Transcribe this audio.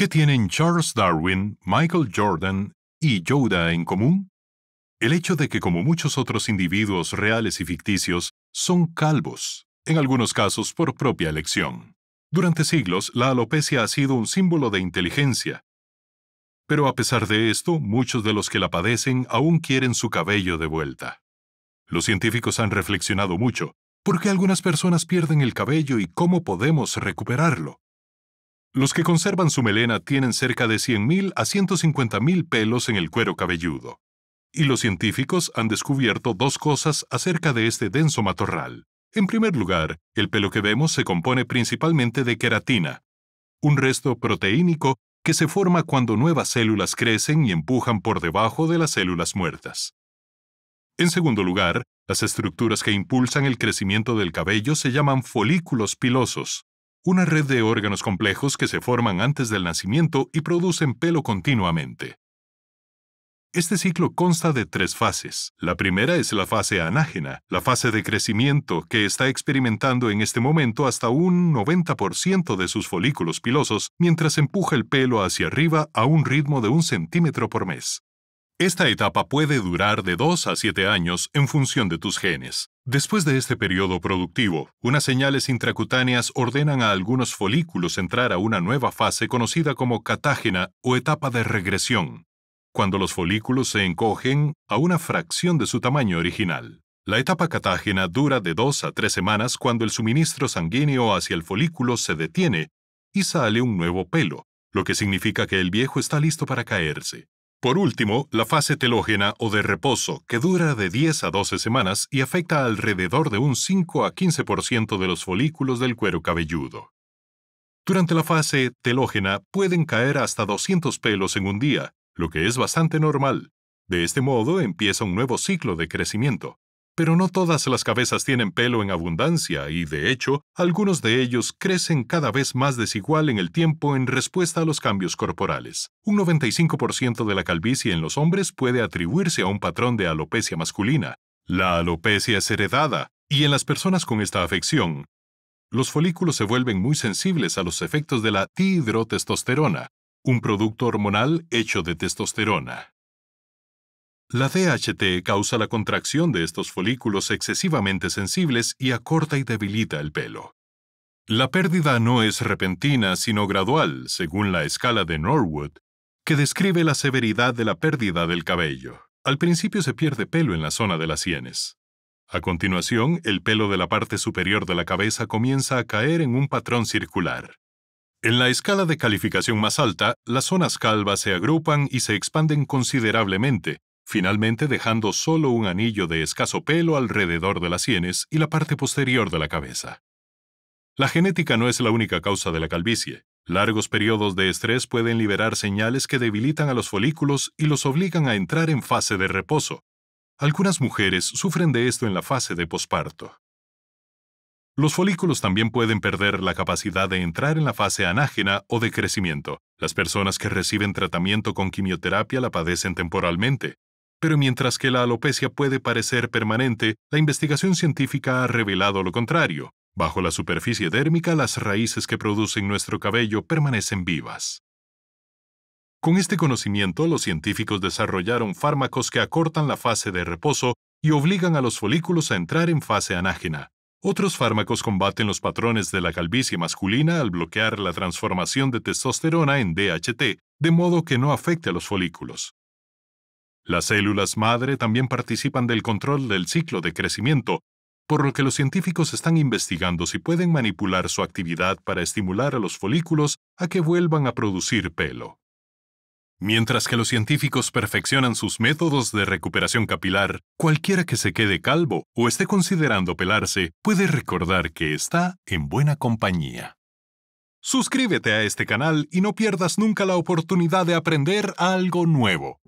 ¿Qué tienen Charles Darwin, Michael Jordan y Yoda en común? El hecho de que, como muchos otros individuos reales y ficticios, son calvos, en algunos casos por propia elección. Durante siglos, la alopecia ha sido un símbolo de inteligencia. Pero a pesar de esto, muchos de los que la padecen aún quieren su cabello de vuelta. Los científicos han reflexionado mucho. ¿Por qué algunas personas pierden el cabello y cómo podemos recuperarlo? Los que conservan su melena tienen cerca de 100.000 a 150.000 pelos en el cuero cabelludo. Y los científicos han descubierto dos cosas acerca de este denso matorral. En primer lugar, el pelo que vemos se compone principalmente de queratina, un resto proteínico que se forma cuando nuevas células crecen y empujan por debajo de las células muertas. En segundo lugar, las estructuras que impulsan el crecimiento del cabello se llaman folículos pilosos, una red de órganos complejos que se forman antes del nacimiento y producen pelo continuamente. Este ciclo consta de tres fases. La primera es la fase anágena, la fase de crecimiento que está experimentando en este momento hasta un 90% de sus folículos pilosos mientras empuja el pelo hacia arriba a un ritmo de un centímetro por mes. Esta etapa puede durar de 2 a 7 años en función de tus genes. Después de este periodo productivo, unas señales intracutáneas ordenan a algunos folículos entrar a una nueva fase conocida como catágena o etapa de regresión, cuando los folículos se encogen a una fracción de su tamaño original. La etapa catágena dura de 2 a 3 semanas cuando el suministro sanguíneo hacia el folículo se detiene y sale un nuevo pelo, lo que significa que el viejo está listo para caerse. Por último, la fase telógena o de reposo, que dura de 10 a 12 semanas y afecta alrededor de un 5 a 15% de los folículos del cuero cabelludo. Durante la fase telógena pueden caer hasta 200 pelos en un día, lo que es bastante normal. De este modo empieza un nuevo ciclo de crecimiento. Pero no todas las cabezas tienen pelo en abundancia y, de hecho, algunos de ellos crecen cada vez más desigual en el tiempo en respuesta a los cambios corporales. Un 95% de la calvicie en los hombres puede atribuirse a un patrón de alopecia masculina. La alopecia es heredada, y en las personas con esta afección, los folículos se vuelven muy sensibles a los efectos de la dihidrotestosterona, un producto hormonal hecho de testosterona. La DHT causa la contracción de estos folículos excesivamente sensibles y acorta y debilita el pelo. La pérdida no es repentina, sino gradual, según la escala de Norwood, que describe la severidad de la pérdida del cabello. Al principio se pierde pelo en la zona de las sienes. A continuación, el pelo de la parte superior de la cabeza comienza a caer en un patrón circular. En la escala de calificación más alta, las zonas calvas se agrupan y se expanden considerablemente, finalmente dejando solo un anillo de escaso pelo alrededor de las sienes y la parte posterior de la cabeza. La genética no es la única causa de la calvicie. Largos periodos de estrés pueden liberar señales que debilitan a los folículos y los obligan a entrar en fase de reposo. Algunas mujeres sufren de esto en la fase de posparto. Los folículos también pueden perder la capacidad de entrar en la fase anágena o de crecimiento. Las personas que reciben tratamiento con quimioterapia la padecen temporalmente. Pero mientras que la alopecia puede parecer permanente, la investigación científica ha revelado lo contrario. Bajo la superficie dérmica, las raíces que producen nuestro cabello permanecen vivas. Con este conocimiento, los científicos desarrollaron fármacos que acortan la fase de reposo y obligan a los folículos a entrar en fase anágena. Otros fármacos combaten los patrones de la calvicie masculina al bloquear la transformación de testosterona en DHT, de modo que no afecte a los folículos. Las células madre también participan del control del ciclo de crecimiento, por lo que los científicos están investigando si pueden manipular su actividad para estimular a los folículos a que vuelvan a producir pelo. Mientras que los científicos perfeccionan sus métodos de recuperación capilar, cualquiera que se quede calvo o esté considerando pelarse puede recordar que está en buena compañía. Suscríbete a este canal y no pierdas nunca la oportunidad de aprender algo nuevo.